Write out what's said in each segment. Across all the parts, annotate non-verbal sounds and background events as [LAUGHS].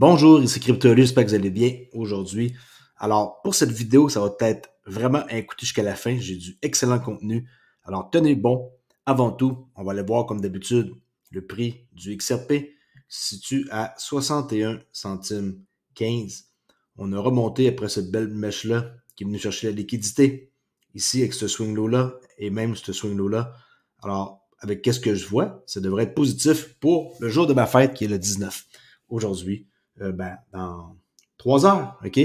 Bonjour, ici Cryptolu, j'espère que vous allez bien aujourd'hui. Alors, pour cette vidéo, ça va être vraiment à écouter jusqu'à la fin. J'ai du excellent contenu. Alors, tenez bon. Avant tout, on va aller voir, comme d'habitude, le prix du XRP se situe à 61 centimes 15. On a remonté après cette belle mèche-là qui est venue chercher la liquidité. Ici, avec ce swing low-là et même ce swing low-là. Alors, avec qu'est-ce que je vois, ça devrait être positif pour le jour de ma fête qui est le 19 aujourd'hui. Euh, ben, dans trois heures, OK?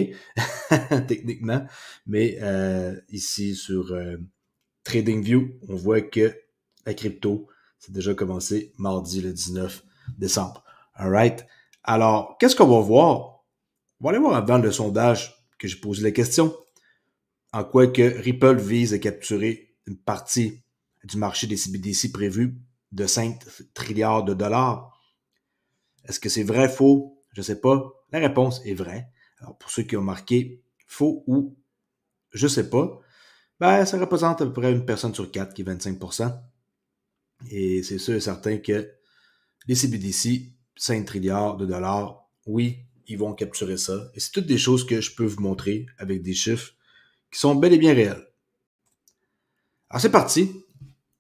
[LAUGHS] Techniquement. Mais euh, ici, sur euh, TradingView, on voit que la crypto, c'est déjà commencé mardi le 19 décembre. All right? Alors, qu'est-ce qu'on va voir? On va aller voir avant le sondage que j'ai posé la question. En quoi que Ripple vise à capturer une partie du marché des CBDC prévu de 5 trilliards de dollars. Est-ce que c'est vrai, faux? Je ne sais pas. La réponse est vraie. Alors, pour ceux qui ont marqué faux ou je ne sais pas, ben, ça représente à peu près une personne sur quatre qui est 25%. Et c'est sûr et certain que les CBDC, 5 trilliards de dollars, oui, ils vont capturer ça. Et c'est toutes des choses que je peux vous montrer avec des chiffres qui sont bel et bien réels. Alors c'est parti.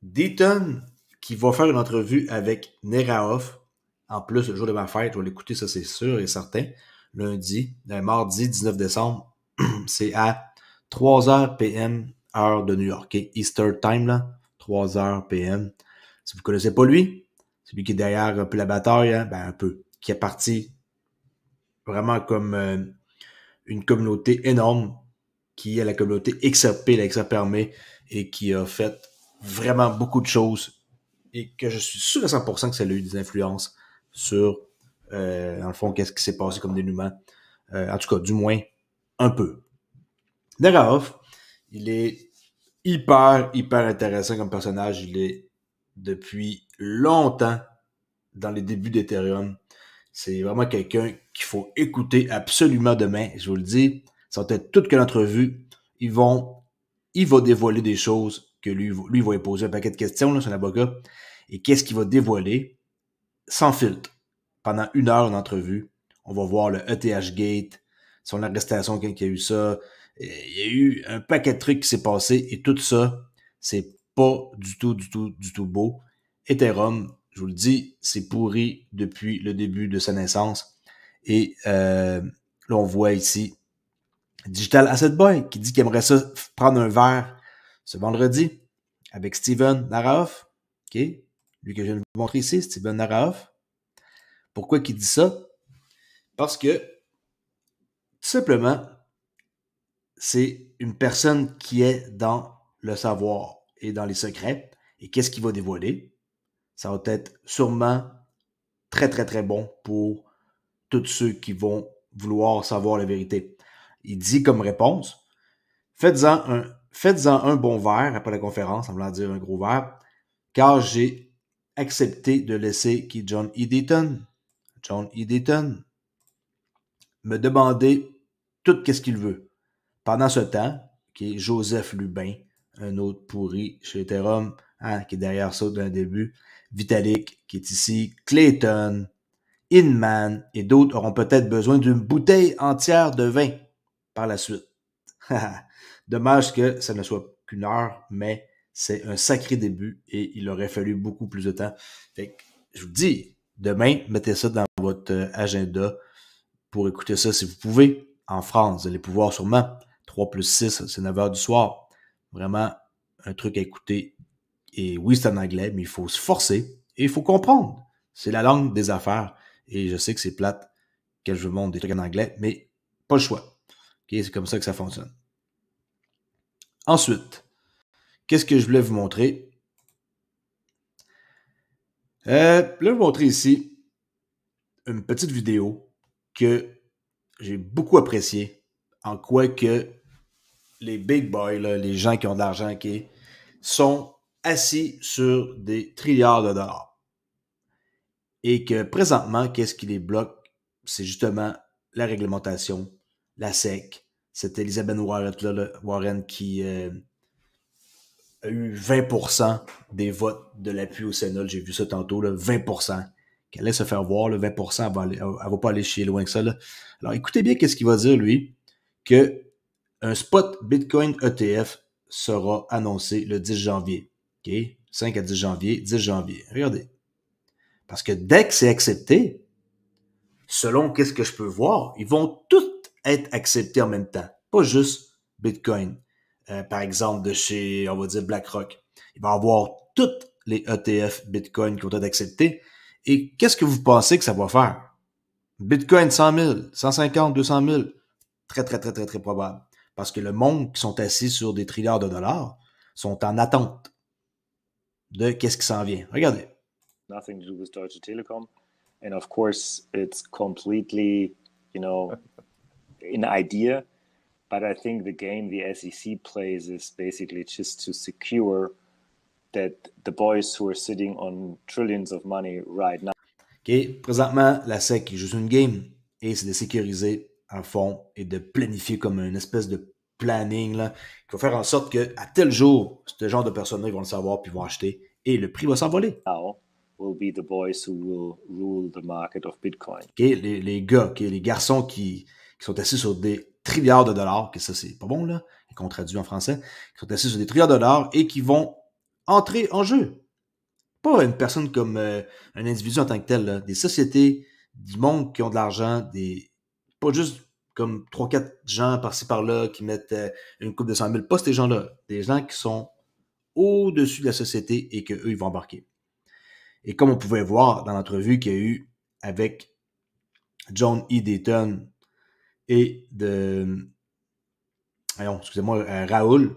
Dayton qui va faire une entrevue avec Neraoff, en plus, le jour de ma fête, on va l'écouter, ça c'est sûr et certain. Lundi, euh, mardi 19 décembre, [CLEARS THROAT] c'est à 3h PM, heure de New York. Et Easter time, là, 3h PM. Si vous ne connaissez pas lui, c'est lui qui est derrière un la bataille, hein, ben un peu, qui est parti vraiment comme euh, une communauté énorme, qui est la communauté XRP, la XRP et qui a fait vraiment beaucoup de choses, et que je suis sûr à 100% que ça a eu des influences sur, euh, dans le fond, qu'est-ce qui s'est passé comme dénouement. Euh, en tout cas, du moins, un peu. off il est hyper, hyper intéressant comme personnage. Il est depuis longtemps dans les débuts d'Ethereum. C'est vraiment quelqu'un qu'il faut écouter absolument demain. Je vous le dis, ça va être toute que l'entrevue. Ils vont, il va dévoiler des choses que lui, lui va poser un paquet de questions, là, son avocat. Et qu'est-ce qu'il va dévoiler? Sans filtre pendant une heure d'entrevue. On va voir le ETH Gate, son arrestation, quelqu'un qui a eu ça. Il y a eu un paquet de trucs qui s'est passé et tout ça, c'est pas du tout, du tout, du tout beau. Ethereum, je vous le dis, c'est pourri depuis le début de sa naissance. Et euh, là, on voit ici Digital Asset Boy qui dit qu'il aimerait ça prendre un verre ce vendredi avec Steven Naraoff. OK? Lui que je viens de vous montrer ici, Steven Naraoff. Pourquoi qu'il dit ça? Parce que, simplement, c'est une personne qui est dans le savoir et dans les secrets. Et qu'est-ce qu'il va dévoiler? Ça va être sûrement très, très, très bon pour tous ceux qui vont vouloir savoir la vérité. Il dit comme réponse, faites-en un, faites un bon verre après la conférence, en voulant dire un gros verre, car j'ai accepté de laisser qui John E. John Dayton, me demander tout ce qu'il veut. Pendant ce temps, qui est Joseph Lubin, un autre pourri chez Ethereum, hein, qui est derrière ça d'un début, Vitalik, qui est ici, Clayton, Inman et d'autres auront peut-être besoin d'une bouteille entière de vin par la suite. [LAUGHS] Dommage que ça ne soit qu'une heure, mais c'est un sacré début et il aurait fallu beaucoup plus de temps. je vous dis, demain, mettez ça dans votre euh, agenda pour écouter ça si vous pouvez. En France, vous allez pouvoir sûrement. 3 plus 6, c'est 9 heures du soir. Vraiment un truc à écouter. Et oui, c'est en anglais, mais il faut se forcer et il faut comprendre. C'est la langue des affaires. Et je sais que c'est plate que je vous montre des trucs en anglais, mais pas le choix. Okay, c'est comme ça que ça fonctionne. Ensuite, qu'est-ce que je voulais vous montrer? Euh, je vais vous montrer ici une petite vidéo que j'ai beaucoup appréciée, en quoi que les big boys, les gens qui ont de l'argent, qui sont assis sur des trilliards de dollars. Et que présentement, qu'est-ce qui les bloque? C'est justement la réglementation, la SEC. C'est Elizabeth Warren, qui euh, a eu 20% des votes de l'appui au Sénat. J'ai vu ça tantôt, là, 20%. Elle allait se faire voir, le 20%, elle ne va pas aller chier loin que ça. Alors écoutez bien qu'est-ce qu'il va dire, lui, que un spot Bitcoin ETF sera annoncé le 10 janvier. OK? 5 à 10 janvier, 10 janvier. Regardez. Parce que dès que c'est accepté, selon qu'est-ce que je peux voir, ils vont tous être acceptés en même temps. Pas juste Bitcoin. Euh, par exemple, de chez, on va dire, BlackRock. Il va avoir toutes les ETF Bitcoin qui vont être acceptés, et qu'est-ce que vous pensez que ça va faire? Bitcoin 100 000, 150, 200 000, très, très, très, très, très probable. Parce que le monde qui sont assis sur des trilliards de dollars sont en attente de qu'est-ce qui s'en vient. Regardez. Nothing Deutsche Telekom. And of course, it's completely, you know, [LAUGHS] an idea. But I think the game the SEC plays is basically just to secure – that the boys who are sitting on trillions of money right OK, présentement, la SEC qui joue une game et c'est de sécuriser un fond et de planifier comme une espèce de planning là, qui faut faire en sorte que à tel jour, ce genre de personnes-là, vont le savoir puis vont acheter et le prix va s'envoler. Will be the boys who will rule the market of Bitcoin. les, gars, okay, les garçons qui, qui, sont assis sur des trilliards de dollars, que ça c'est pas bon là, qu'on traduit en français, qui sont assis sur des trilliards de dollars et qui vont entrer en jeu. Pas une personne comme euh, un individu en tant que tel, des sociétés, du monde qui ont de l'argent, des pas juste comme 3-4 gens par-ci par-là qui mettent euh, une coupe de 100 000, pas ces gens-là, des gens qui sont au-dessus de la société et qu'eux, ils vont embarquer. Et comme on pouvait voir dans l'entrevue qu'il y a eu avec John E. Dayton et de, excusez-moi, euh, Raoul,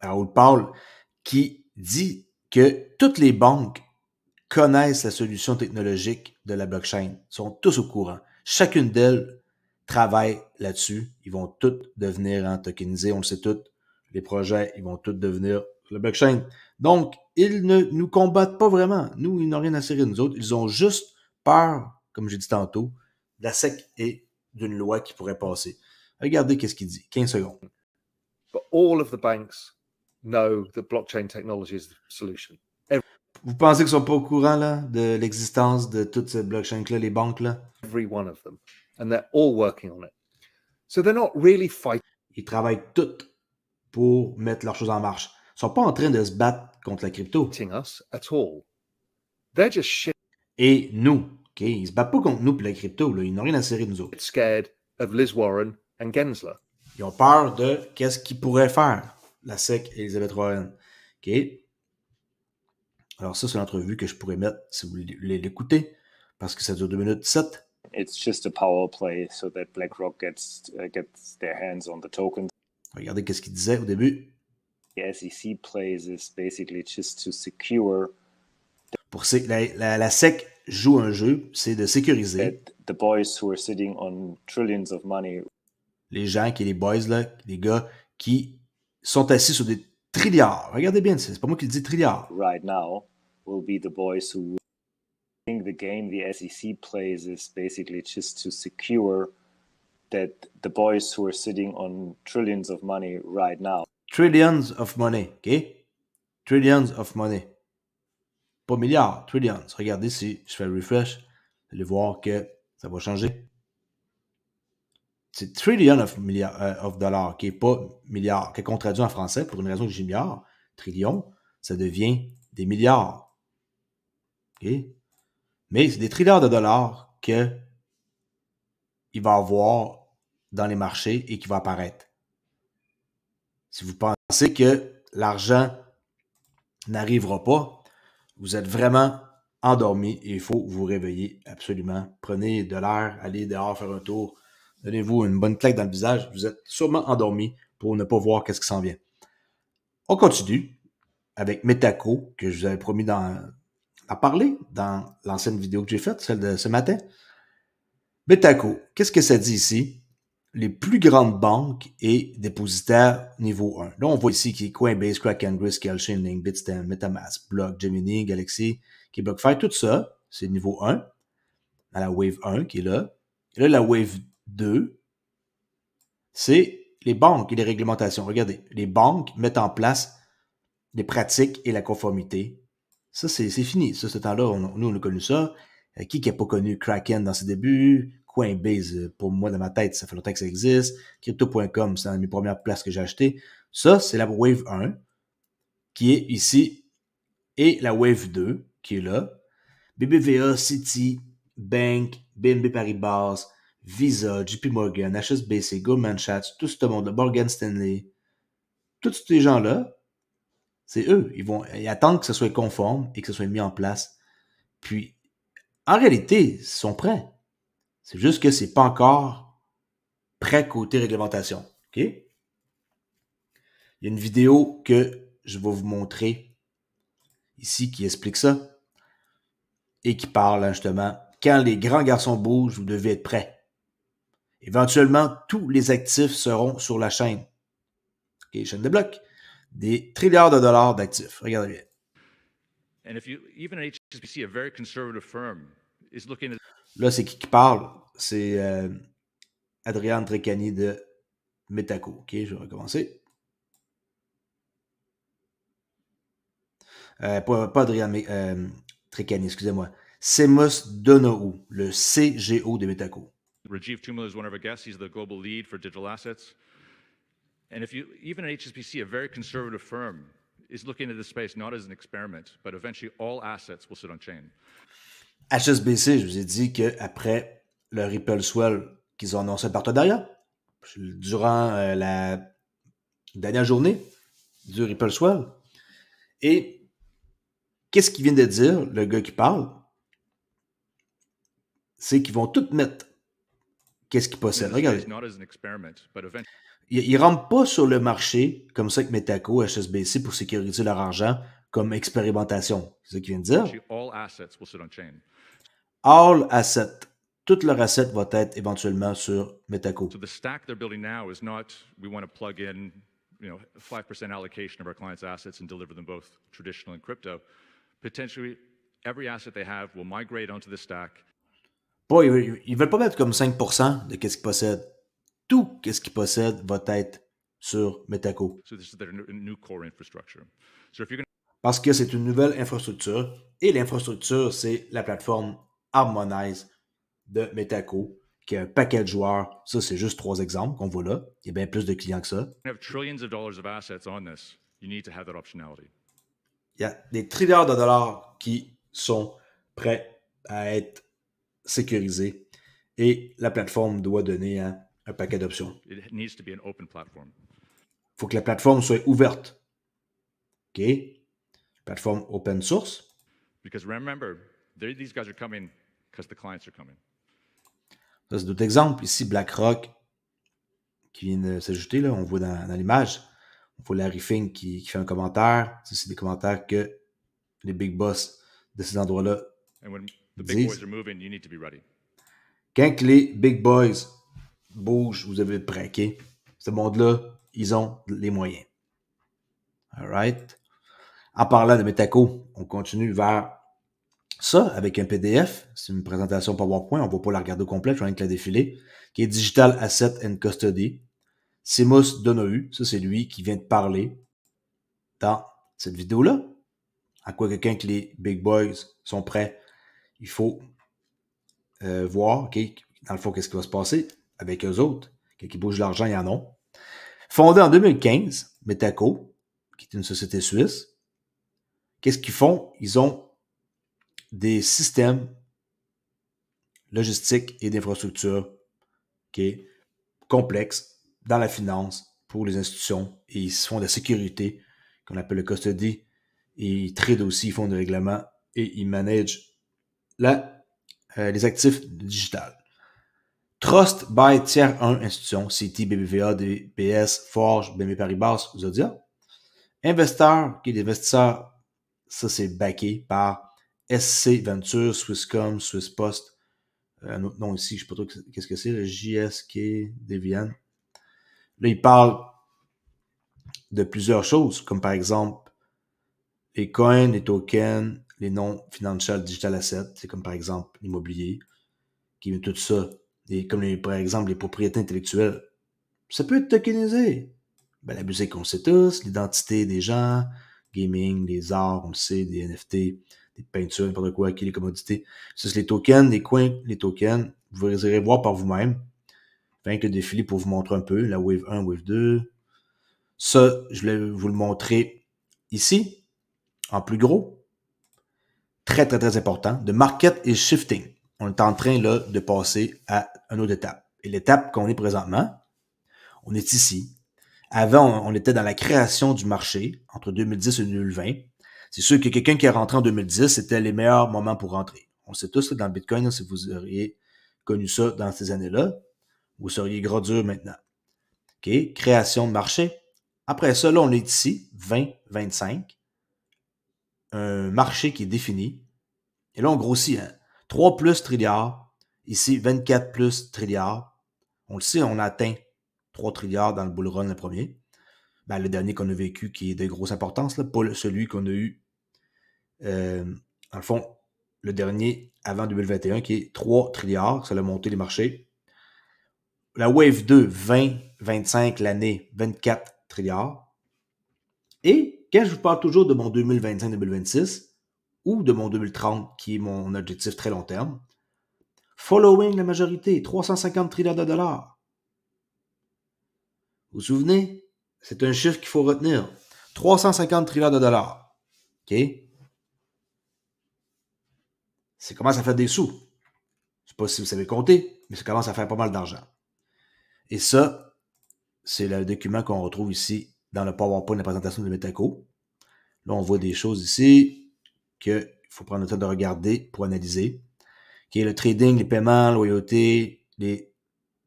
Raoul Paul, qui dit que toutes les banques connaissent la solution technologique de la blockchain, sont tous au courant. Chacune d'elles travaille là-dessus. Ils vont toutes devenir hein, en on le sait toutes. Les projets, ils vont toutes devenir la blockchain. Donc, ils ne nous combattent pas vraiment. Nous, ils n'ont rien à serrer, nous autres. Ils ont juste peur, comme j'ai dit tantôt, de la SEC et d'une loi qui pourrait passer. Regardez qu'est-ce qu'il dit. 15 secondes. all of the banks vous pensez qu'ils sont pas au courant là, de l'existence de toutes ces blockchains là les banques là? Every one of them. And they're all working on it. So they're not really fighting. Ils travaillent toutes pour mettre leurs choses en marche. Ils sont pas en train de se battre contre la crypto. at all. They're just Et nous, OK? Ils se battent pas contre nous pour la crypto, là. Ils n'ont rien à serrer nous autres. Scared of Liz Warren and Gensler. Ils ont peur de qu'est-ce qu'ils pourraient faire. SEC et Elizabeth Warren. OK? Alors, ça, c'est l'entrevue que je pourrais mettre si vous voulez l'écouter, parce que ça dure 2 minutes 7. It's just a power play so that BlackRock gets, uh, gets their hands on the tokens. Regardez ce qu'il disait au début. The SEC plays is basically just to secure. la, SEC joue un jeu, c'est de sécuriser. The Les gens qui, les boys les gars qui sont assis sur des trilliards. Regardez bien, c'est pas moi qui le dis trilliards. Right now will be the boys who I think the game the SEC plays is basically just to secure that the boys who are sitting on trillions of money right now. Trillions of money, OK? Trillions of money. Pas milliards, trillions. Regardez ici, je fais le refresh, aller voir que ça va changer c'est trillion of, euh, dollars, qui n'est pas milliard, qui est traduit en français pour une raison que milliard »,« Trillion, ça devient des milliards. Mais c'est des trillions de dollars que il va avoir dans les marchés et qui va apparaître. Si vous pensez que l'argent n'arrivera pas, vous êtes vraiment endormi et il faut vous réveiller absolument. Prenez de l'air, allez dehors faire un tour, Donnez-vous une bonne claque dans le visage. Vous êtes sûrement endormi pour ne pas voir qu'est-ce qui s'en vient. On continue avec Metaco, que je vous avais promis à parler dans l'ancienne vidéo que j'ai faite, celle de ce matin. Metaco, qu'est-ce que ça dit ici? Les plus grandes banques et dépositaires niveau 1. Là, on voit ici qu'il y a Coinbase, Crack Andrews, Calchain, Link, Bitstamp, Metamask, Block, Gemini, Galaxy, qui BlockFi, tout ça, c'est niveau 1, à la Wave 1 qui est là. là, la Wave 2, 2, c'est les banques et les réglementations. Regardez, les banques mettent en place les pratiques et la conformité. Ça, c'est fini. Ça, ce temps-là, nous, on a connu ça. Euh, qui n'a pas connu Kraken dans ses débuts? Coinbase, euh, pour moi, dans ma tête, ça fait longtemps que ça existe. Crypto.com, c'est une mes premières places que j'ai achetées. Ça, c'est la Wave 1 qui est ici et la Wave 2 qui est là. BBVA, City, Bank, BNB Paribas, Visa, JP Morgan, HSBC, Goldman Sachs, tout ce monde Morgan Stanley, tous ces gens-là, c'est eux. Ils vont attendre que ce soit conforme et que ce soit mis en place. Puis, en réalité, ils sont prêts. C'est juste que ce n'est pas encore prêt côté réglementation. OK? Il y a une vidéo que je vais vous montrer ici qui explique ça et qui parle hein, justement quand les grands garçons bougent, vous devez être prêts. Éventuellement, tous les actifs seront sur la chaîne. chaîne de blocs. Des trilliards de dollars d'actifs. Regardez bien. Là, c'est qui qui parle? C'est euh, Adrian Trecani de Metaco. OK, je vais recommencer. Euh, pas, pas, euh, Trecani, excusez-moi. Semus Donohue, le CGO de Metaco. Rajiv Tumala is one of our guests. He's the global lead for digital assets. And if you, even at HSBC, a very conservative firm, is looking at this space not as an experiment, but eventually all assets will sit on chain. HSBC, je vous ai dit qu'après le Ripple Swell, qu'ils ont annoncé un partenariat durant euh, la dernière journée du Ripple Swell. Et qu'est-ce qu'il vient de dire, le gars qui parle? C'est qu'ils vont tout mettre qu'est-ce qu'il possède. Regardez. Ils ne rentrent pas sur le marché comme ça avec Metaco, HSBC pour sécuriser leur argent comme expérimentation. C'est ce qu'ils viennent de dire. All assets. toutes leurs assets vont être éventuellement sur Metaco. stack you know, 5% allocation of our clients' assets and deliver them both traditional and crypto, potentially every asset they have will migrate onto the stack ils, ne veulent pas mettre comme 5% de qu'est-ce qu'ils possèdent. Tout qu'est-ce qu'ils possèdent va être sur Metaco. Parce que c'est une nouvelle infrastructure et l'infrastructure, c'est la plateforme Harmonize de Metaco qui a un paquet de joueurs. Ça, c'est juste trois exemples qu'on voit là. Il y a bien plus de clients que ça. Il y a des trilliards de dollars qui sont prêts à être sécurisé et la plateforme doit donner un, paquet d'options. Il faut que la plateforme soit ouverte. OK? Plateforme open source. Because remember, these guys are coming because the clients are coming. Ça, c'est d'autres exemples. Ici, BlackRock qui vient de s'ajouter, là, on voit dans, l'image. On voit Larry Fink qui, fait un commentaire. Ce c'est des commentaires que les big boss de ces endroits-là The Quand les big boys bougent, vous avez braqué. Ce monde-là, ils ont les moyens. All En parlant de Metaco, on continue vers ça avec un PDF. C'est une présentation PowerPoint. On ne va pas la regarder au complet, je vais la défiler. Qui est Digital Asset and Custody. Simus Donohue, ça c'est lui qui vient de parler dans cette vidéo-là. À quoi quelqu'un que les big boys sont prêts il faut euh, voir, dans le fond, qu'est-ce qui va se passer avec eux autres. qui bougent l'argent, et en ont. Fondé en 2015, Metaco, qui est une société suisse, qu'est-ce qu'ils font? Ils ont des systèmes logistiques et d'infrastructures complexes dans la finance pour les institutions et ils font de la sécurité qu'on appelle le custody et ils tradent aussi, ils font des règlements et ils managent la, euh, les actifs digitales. Trust by tiers 1 institution, CT, BBVA, DPS, Forge, BME Paribas, Zodia. Investeur, qui est l'investisseur, ça c'est backé par SC Venture, Swisscom, Swisspost, euh, un autre nom ici, je ne sais pas trop qu'est-ce que c'est, le JSK Devian. Là, il parle de plusieurs choses, comme par exemple les coins, les tokens, les non-financial digital assets, c'est comme par exemple l'immobilier, qui met tout ça, et comme par exemple les propriétés intellectuelles, ça peut être tokenisé. Ben, la musique, on sait tous, l'identité des gens, gaming, les arts, on sait, des NFT, des peintures, n'importe quoi, qui les commodités. Ça, c'est les tokens, les coins, les tokens. Vous irez voir par vous-même. Fait que des défilé pour vous montrer un peu, la Wave 1, Wave 2. Ça, je vais vous le montrer ici, en plus gros très, très, très important, de market et shifting. On est en train là, de passer à une autre étape. Et l'étape qu'on est présentement, on est ici. Avant, on était dans la création du marché entre 2010 et 2020. C'est sûr que quelqu'un qui est rentré en 2010, c'était les meilleurs moments pour rentrer. On sait tous que dans Bitcoin, si vous auriez connu ça dans ces années-là, vous seriez gros dur maintenant. OK? Création de marché. Après ça, là, on est ici, 20, 25 un marché qui est défini. Et là, on grossit. 3 hein. plus trilliards. Ici, 24 plus trilliards. On le sait, on a atteint 3 trilliards dans le bull run le premier. Ben, le dernier qu'on a vécu qui est de grosse importance, là, pas celui qu'on a eu, euh, dans le fond, le dernier avant 2021 qui est 3 trilliards, ça a monté les marchés. La Wave 2, 20, 25 l'année, 24 trilliards. Et quand je vous parle toujours de mon 2025-2026 ou de mon 2030, qui est mon objectif très long terme, following la majorité, 350 trillions de dollars. Vous vous souvenez? C'est un chiffre qu'il faut retenir. 350 trillions de dollars. OK? C'est comment ça fait des sous. Je ne sais pas si vous savez compter, mais ça commence à faire pas mal d'argent. Et ça, c'est le document qu'on retrouve ici dans le PowerPoint, la présentation de Metaco. Là, on voit des choses ici qu'il faut prendre le temps de regarder pour analyser, qui est le trading, les paiements, la loyauté, les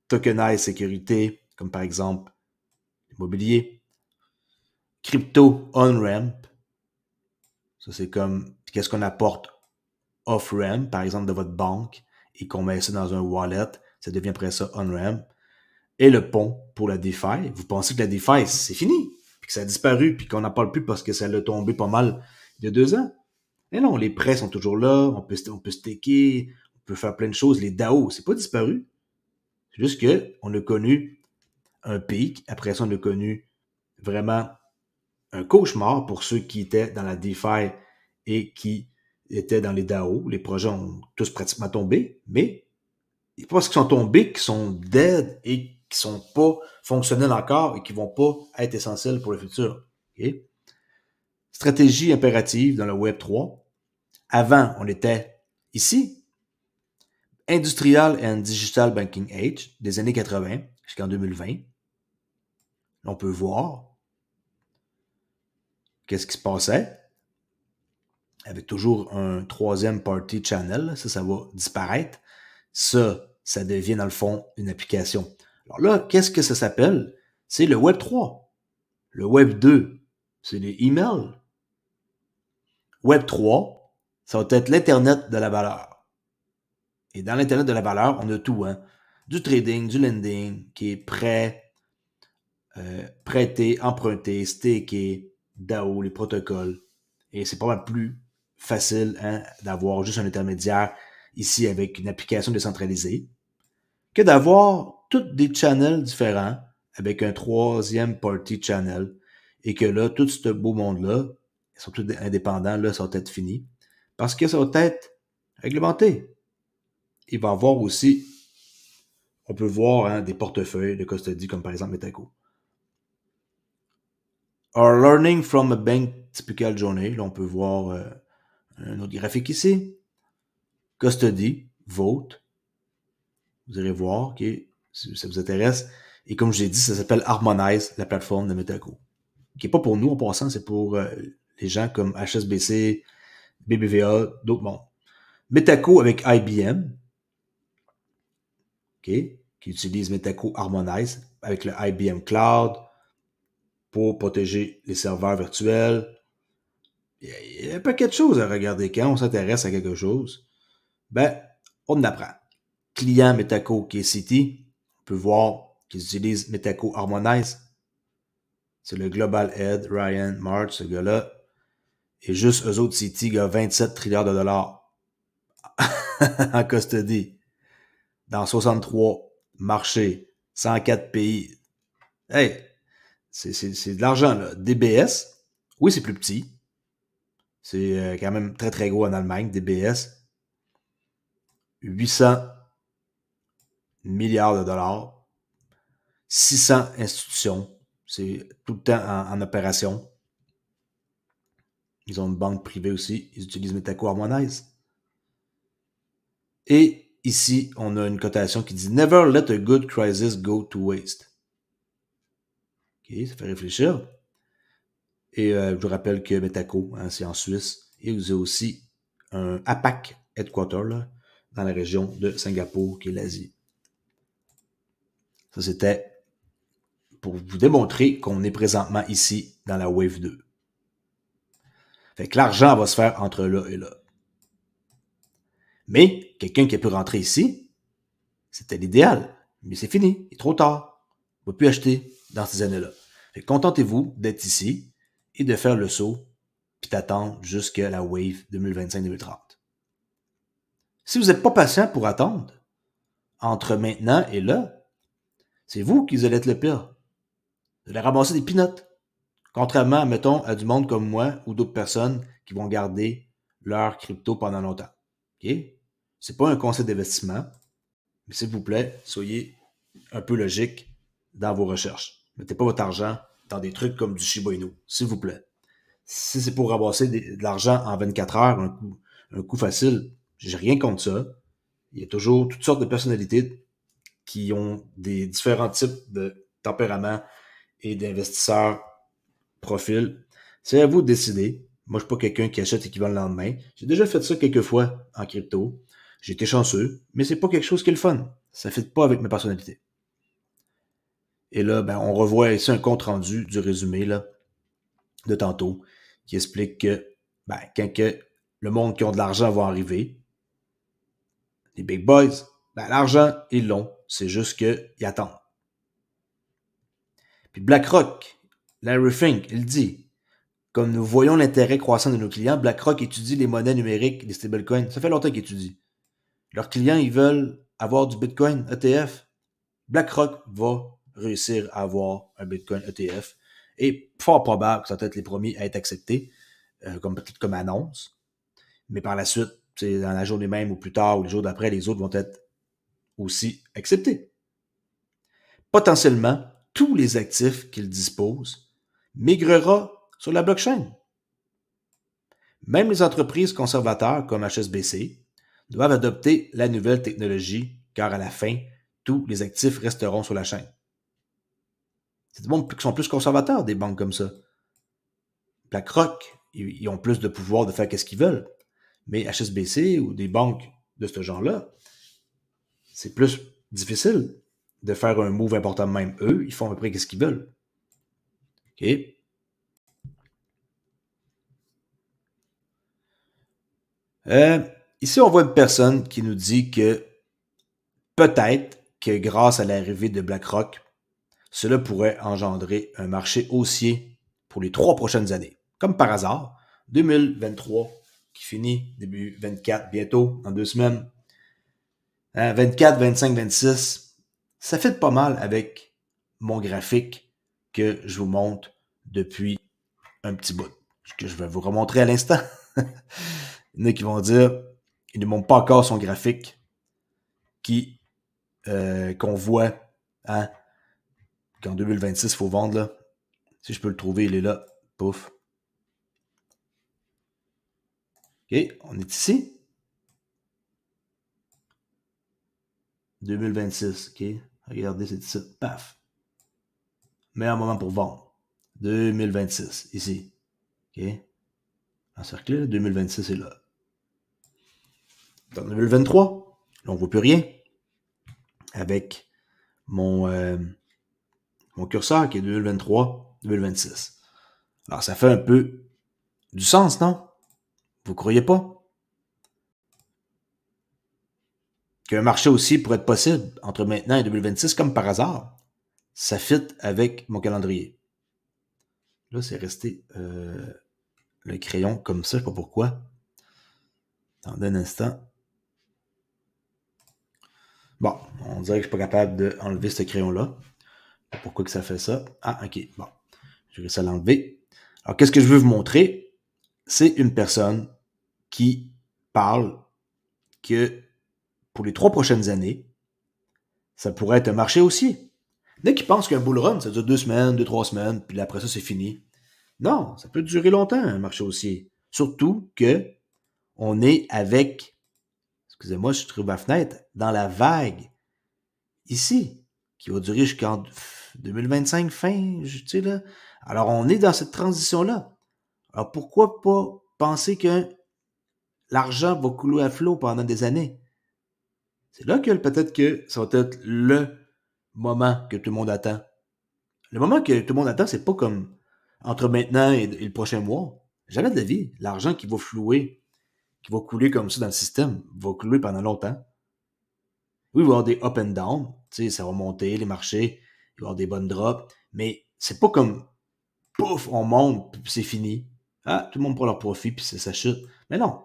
tokenized sécurité, comme par exemple l'immobilier, crypto on-ramp, ça c'est comme qu'est-ce qu'on apporte off-ramp, par exemple de votre banque, et qu'on met ça dans un wallet, ça devient après ça on-ramp, et le pont pour la DeFi. Vous pensez que la DeFi, c'est fini puis que ça a disparu, puis qu'on n'en parle plus parce que ça l'a tombé pas mal il y a deux ans. Mais non, les prêts sont toujours là, on peut, on peut staker, on peut faire plein de choses. Les DAO, c'est pas disparu. C'est juste que on a connu un pic, après ça, on a connu vraiment un cauchemar pour ceux qui étaient dans la DeFi et qui étaient dans les DAO. Les projets ont tous pratiquement tombé, mais c'est pas parce qu'ils sont tombés qu'ils sont dead et qui sont pas fonctionnels encore et qui vont pas être essentiels pour le futur. Stratégie impérative dans le Web 3. Avant, on était ici. Industrial and Digital Banking Age des années 80 jusqu'en 2020. On peut voir qu'est-ce qui se passait avec toujours un troisième party channel. Ça, ça va disparaître. Ça, ça devient dans le fond une application. Alors là, qu'est-ce que ça s'appelle? C'est le Web 3. Le Web 2, c'est les emails. Web 3, ça va être l'Internet de la valeur. Et dans l'Internet de la valeur, on a tout, hein? Du trading, du lending, qui est prêt, euh, prêté, emprunté, staké, DAO, les protocoles. Et c'est pas mal plus facile hein, d'avoir juste un intermédiaire ici avec une application décentralisée que d'avoir tous des channels différents avec un troisième party channel et que là, tout ce beau monde-là, ils sont tous indépendants, là, ça va être fini parce que ça va être réglementé. Il va y avoir aussi, on peut voir hein, des portefeuilles de custody comme par exemple Metaco. Our learning from a bank typical journey, là, on peut voir euh, un autre graphique ici. Custody, vote. Vous allez voir, OK, si ça vous intéresse. Et comme je l'ai dit, ça s'appelle Harmonize, la plateforme de Metaco, qui n'est pas pour nous en passant, c'est pour euh, les gens comme HSBC, BBVA, d'autres mondes. Metaco avec IBM, qui utilise Metaco Harmonize avec le IBM Cloud pour protéger les serveurs virtuels. Il y a un paquet de à regarder quand on s'intéresse à quelque chose. Ben, on apprend. Client Metaco City peut voir qu'ils utilisent Metaco Harmonize. C'est le Global Head, Ryan, March, ce gars-là. Et juste eux autres, City a 27 trilliards de dollars [LAUGHS] en custody dans 63 marchés, 104 pays. Hey, c'est de l'argent, là. DBS, oui, c'est plus petit. C'est euh, quand même très, très gros en Allemagne, DBS. 800 milliards de dollars, 600 institutions, c'est tout le temps en, opération. Ils ont une banque privée aussi, ils utilisent Metaco Harmonize. Et ici, on a une cotation qui dit Never let a good crisis go to waste. OK, ça fait réfléchir. Et euh, je vous rappelle que Metaco, hein, c'est en Suisse. Et vous avez aussi un APAC headquarter dans la région de Singapour, qui est l'Asie. Ça, c'était pour vous démontrer qu'on est présentement ici dans la Wave 2. Fait que l'argent va se faire entre là et là. Mais quelqu'un qui a pu rentrer ici, c'était l'idéal. Mais c'est fini, il est trop tard. Vous ne plus acheter dans ces années-là. Fait contentez-vous d'être ici et de faire le saut, puis d'attendre jusqu'à la Wave 2025-2030. Si vous n'êtes pas patient pour attendre, entre maintenant et là, c'est vous qui allez être le pire. Vous allez ramasser des pinotes. Contrairement, mettons, à du monde comme moi ou d'autres personnes qui vont garder leur crypto pendant longtemps. OK? C'est pas un conseil d'investissement, mais s'il vous plaît, soyez un peu logique dans vos recherches. Mettez pas votre argent dans des trucs comme du Shiba s'il vous plaît. Si c'est pour ramasser de l'argent en 24 heures, un coup, un coup facile, j'ai rien contre ça. Il y a toujours toutes sortes de personnalités qui ont des différents types de tempéraments et d'investisseurs profils, C'est à vous de décider. Moi, je suis pas quelqu'un qui achète et qui vend le lendemain. J'ai déjà fait ça quelques fois en crypto. J'ai été chanceux, mais c'est pas quelque chose qui est le fun. Ça ne fit pas avec mes personnalités. Et là, ben, on revoit ici un compte rendu du résumé là, de tantôt qui explique que ben, quand que le monde qui ont de l'argent va arriver, les big boys, ben, l'argent, ils l'ont. C'est juste qu'ils attendent. Puis BlackRock, Larry Fink, il dit Comme nous voyons l'intérêt croissant de nos clients, BlackRock étudie les monnaies numériques les stablecoins. Ça fait longtemps qu'ils étudient. Leurs clients, ils veulent avoir du Bitcoin ETF. BlackRock va réussir à avoir un Bitcoin ETF et fort probable que ça va être les premiers à être acceptés, euh, comme peut comme annonce. Mais par la suite, c'est dans la journée même ou plus tard ou le jour d'après, les autres vont être aussi accepté. Potentiellement, tous les actifs qu'ils disposent migrera sur la blockchain. Même les entreprises conservateurs comme HSBC doivent adopter la nouvelle technologie car à la fin, tous les actifs resteront sur la chaîne. C'est des banques qui sont plus conservateurs, des banques comme ça. BlackRock, ils ont plus de pouvoir de faire ce qu'ils veulent. Mais HSBC ou des banques de ce genre-là, c'est plus difficile de faire un move important même. Eux, ils font à peu près ce qu'ils veulent. OK? Euh, ici, on voit une personne qui nous dit que peut-être que grâce à l'arrivée de BlackRock, cela pourrait engendrer un marché haussier pour les trois prochaines années. Comme par hasard, 2023 qui finit début 24 bientôt, dans deux semaines, 24, 25, 26, ça fait pas mal avec mon graphique que je vous montre depuis un petit bout, que je vais vous remontrer à l'instant. [LAUGHS] il y en a qui vont dire, il ne montre pas encore son graphique qui euh, qu'on voit hein, qu'en 2026, il faut vendre. Si je peux le trouver, il est là. Pouf. OK, on est ici. 2026, OK? Regardez, c'est ça. Paf. Meilleur moment pour vendre. 2026, ici. OK? Encerclé, 2026 est là. Dans 2023, là, on ne voit plus rien. Avec mon, euh, mon curseur qui est 2023, 2026. Alors, ça fait un peu du sens, non? Vous croyez pas? qu'un marché aussi pourrait être possible entre maintenant et 2026, comme par hasard, ça fit avec mon calendrier. Là, c'est resté euh, le crayon comme ça, je ne sais pas pourquoi. Attendez un instant. Bon, on dirait que je ne suis pas capable d'enlever ce crayon-là. Pourquoi que ça fait ça? Ah, ok, bon. Je vais ça l'enlever. Alors, qu'est-ce que je veux vous montrer? C'est une personne qui parle que pour les trois prochaines années, ça pourrait être un marché aussi. Dès qui pensent qu'un bull run, ça dure deux semaines, deux, trois semaines, puis après ça, c'est fini. Non, ça peut durer longtemps, un marché haussier. Surtout que on est avec, excusez-moi, je trouve ma fenêtre, dans la vague ici, qui va durer jusqu'en 2025, fin, tu sais, là. Alors, on est dans cette transition-là. Alors, pourquoi pas penser que l'argent va couler à flot pendant des années? C'est là que peut-être que ça va être le moment que tout le monde attend. Le moment que tout le monde attend, c'est pas comme entre maintenant et, le prochain mois. Jamais de la vie. L'argent qui va flouer, qui va couler comme ça dans le système, va couler pendant longtemps. Oui, il va y avoir des up and down. Ça va monter, les marchés, il va y avoir des bonnes drops. Mais c'est pas comme pouf, on monte, c'est fini. Ah, tout le monde prend leur profit, puis ça, ça chute. Mais non.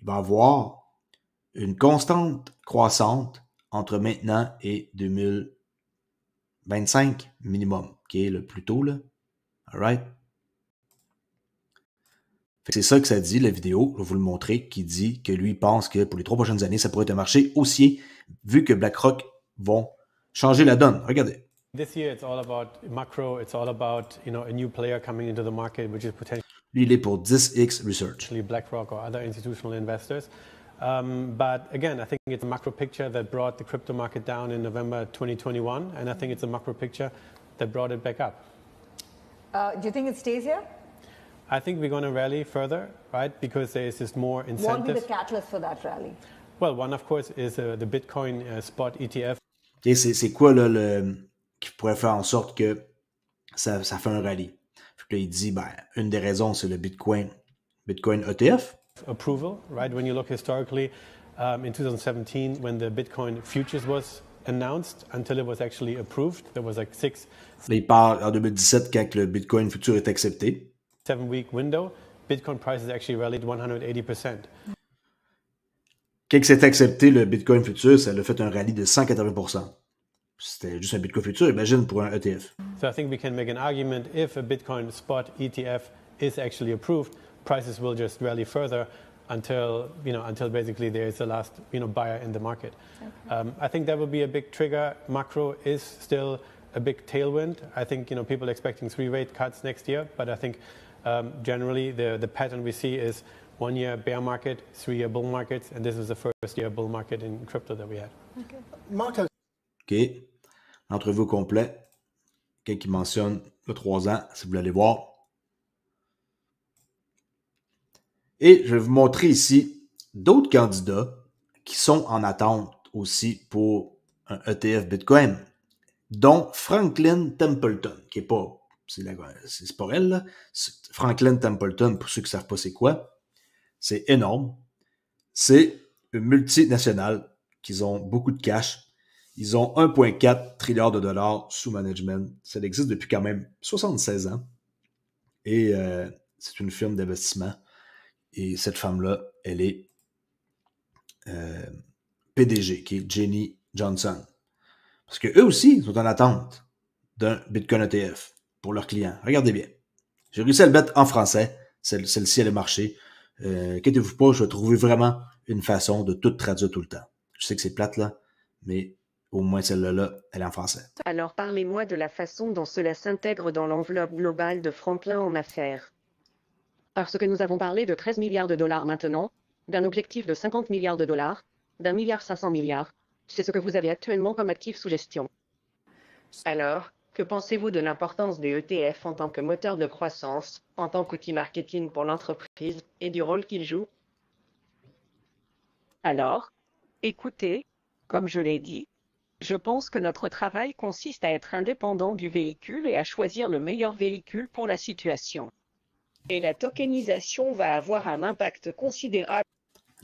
Il va y avoir une constante croissante entre maintenant et 2025 minimum, qui est le plus tôt, là. All right? C'est ça que ça dit, la vidéo, je vais vous le montrer, qui dit que lui pense que pour les trois prochaines années, ça pourrait être un marché haussier, vu que BlackRock vont changer la donne. Regardez. macro. Lui, il est pour 10x Research. BlackRock institutional Um, but again, I think it's a macro picture that brought the crypto market down in November 2021, and I think it's a macro picture that brought it back up. Uh, do you think it stays here? I think we're going to rally further, right? Because there is just more incentive. What will be the catalyst for that rally? Well, one, of course, is uh, the Bitcoin uh, spot ETF. Okay, c'est quoi là, le, qui pourrait faire en sorte que ça, ça fait un rally? Puis là, il dit, ben, une des raisons, c'est le Bitcoin, Bitcoin ETF approval, right? When you look historically, um, in 2017, when the Bitcoin futures was announced until it was actually approved, there was like six. Il parle en 2017 quand le Bitcoin futur est accepté. Seven week window, Bitcoin prices actually rallied 180%. Quand c'est accepté, le Bitcoin futur, ça a fait un rallye de 180%. C'était juste un Bitcoin futur, imagine pour un ETF. So I think we can make an argument if a Bitcoin spot ETF is actually approved prices will just rally further until you know until basically there is the last you know buyer in the market. Okay. Um, I think that would be a big trigger. Macro is still a big tailwind. I think you know people expecting three rate cuts next year, but I think um, generally the the pattern we see is one year bear market, three year bull markets, and this is the first year bull market in crypto that we had. Okay. Marco. Okay. Entrevue complet. Quelqu'un qui mentionne le 3 ans, si vous voulez aller voir. Et je vais vous montrer ici d'autres candidats qui sont en attente aussi pour un ETF Bitcoin, dont Franklin Templeton, qui est pas, c'est, c'est elle, Franklin Templeton, pour ceux qui savent pas c'est quoi, c'est énorme. C'est une multinationale qu'ils ont beaucoup de cash. Ils ont 1,4 trilliard de dollars sous management. Ça existe depuis quand même 76 ans. Et euh, c'est une firme d'investissement et cette femme-là, elle est euh, PDG, qui est Jenny Johnson. Parce qu'eux aussi sont en attente d'un Bitcoin ETF pour leurs clients. Regardez bien. J'ai réussi à le mettre en français. Celle-ci, elle est marché. Euh, vous pas, je vais trouver vraiment une façon de tout traduire tout le temps. Je sais que c'est plate là, mais au moins celle-là, elle est en français. Alors parlez-moi de la façon dont cela s'intègre dans l'enveloppe globale de Franklin en affaires. Parce que nous avons parlé de 13 milliards de dollars maintenant, d'un objectif de 50 milliards de dollars, d'un milliard 500 milliards. C'est ce que vous avez actuellement comme actif sous gestion. Alors, que pensez-vous de l'importance des ETF en tant que moteur de croissance, en tant qu'outil marketing pour l'entreprise et du rôle qu'ils jouent Alors, écoutez, comme je l'ai dit, je pense que notre travail consiste à être indépendant du véhicule et à choisir le meilleur véhicule pour la situation. Et la tokenisation va avoir un impact considérable.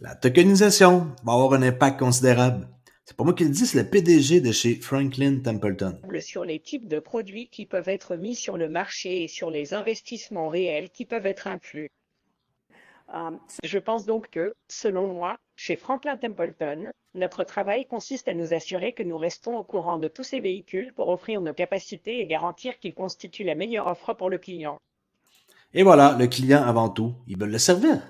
La tokenisation va avoir un impact considérable. C'est pour moi qui le le PDG de chez Franklin Templeton. Sur les types de produits qui peuvent être mis sur le marché et sur les investissements réels qui peuvent être inclus. Euh, je pense donc que, selon moi, chez Franklin Templeton, notre travail consiste à nous assurer que nous restons au courant de tous ces véhicules pour offrir nos capacités et garantir qu'ils constituent la meilleure offre pour le client. Et voilà, le client avant tout, il veut le servir.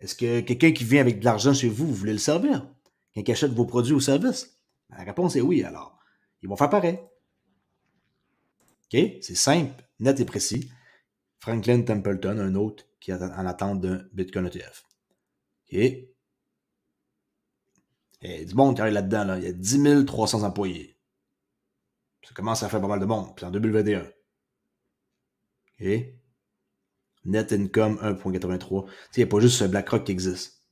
Est-ce que quelqu'un qui vient avec de l'argent chez vous, vous voulez le servir? Quelqu'un qui achète vos produits ou services? La réponse est oui, alors. Ils vont faire pareil. OK? C'est simple, net et précis. Franklin Templeton, un autre qui est en attente d'un Bitcoin ETF. OK? du monde qui là-dedans. Là. Il y a 10 300 employés. Ça commence à faire pas mal de monde. Puis en 2021. OK? Net income 1.83. Il n'y a pas juste ce BlackRock qui existe.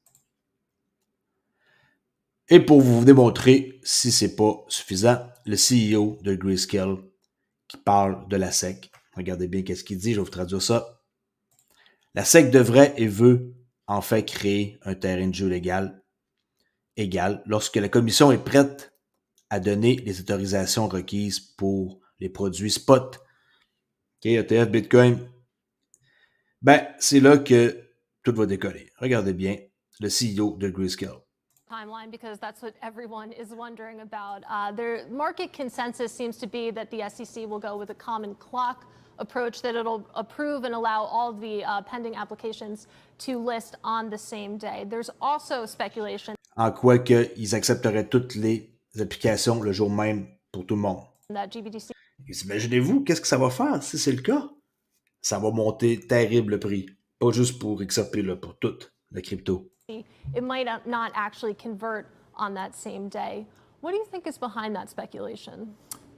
Et pour vous démontrer si ce n'est pas suffisant, le CEO de Grayscale qui parle de la SEC. Regardez bien qu'est-ce qu'il dit, je vais vous traduire ça. La SEC devrait et veut enfin créer un terrain de jeu légal égal lorsque la commission est prête à donner les autorisations requises pour les produits spot. OK, ETF, Bitcoin, ben, c'est là que tout va décoller. Regardez bien le CEO de Grayscale. timeline because that's what everyone is wondering about. Uh, their market consensus seems to be that the SEC will go with a common clock approach that it'll approve and allow all the uh, pending applications to list on the same day. There's also speculation. En quoi que ils accepteraient toutes les applications le jour même pour tout le monde. That GBDC. Imaginez-vous qu'est-ce que ça va faire si c'est le cas? ça va monter terrible prix. Pas juste pour XRP, là, pour toute la crypto. It might not actually convert on that same day. What do you think is behind that speculation?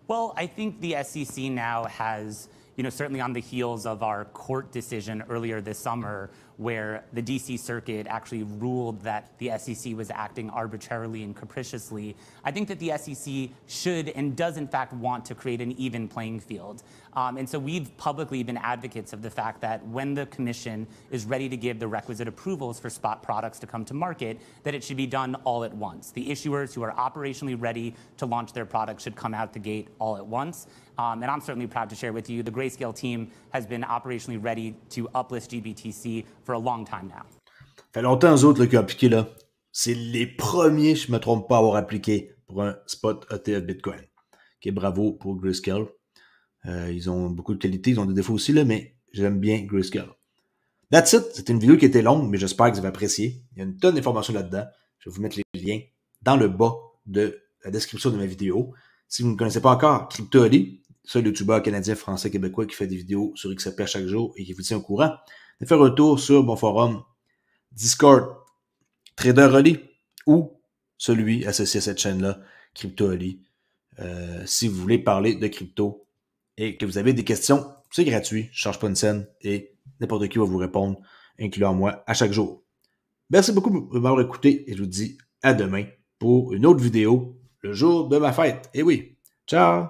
Well, I think the SEC now has, you know, certainly on the heels of our court decision earlier this summer, where the DC Circuit actually ruled that the SEC was acting arbitrarily and capriciously. I think that the SEC should and does, in fact, want to create an even playing field. Um, and so we've publicly been advocates of the fact that when the commission is ready to give the requisite approvals for spot products to come to market, that it should be done all at once. The issuers who are operationally ready to launch their products should come out the gate all at once. Um, and I'm certainly proud to share with you the Grayscale team has been operationally ready to uplist GBTC for a Fait longtemps, autres, qui ont appliqué, là. C'est les premiers, je ne me trompe pas, à avoir appliqué pour un spot ETF Bitcoin. OK, bravo pour Grayscale. Euh, ils ont beaucoup de qualités, ils ont des défauts aussi, mais j'aime bien Grayscale. That's it. C'était une vidéo qui était longue, mais j'espère que vous avez apprécié. Il y a une tonne d'informations là-dedans. Je vais vous mettre les liens dans le bas de la description de ma vidéo. Si vous ne connaissez pas encore CryptoLi, seul youtubeur canadien, français, québécois qui fait des vidéos sur XP chaque jour et qui vous tient au courant, de faire un tour sur mon forum Discord Trader Reli ou celui associé à cette chaîne-là, Crypto Oli. Euh, si vous voulez parler de crypto et que vous avez des questions, c'est gratuit, je ne charge pas une scène et n'importe qui va vous répondre, incluant moi, à chaque jour. Merci beaucoup de m'avoir écouté et je vous dis à demain pour une autre vidéo le jour de ma fête. Et oui, ciao!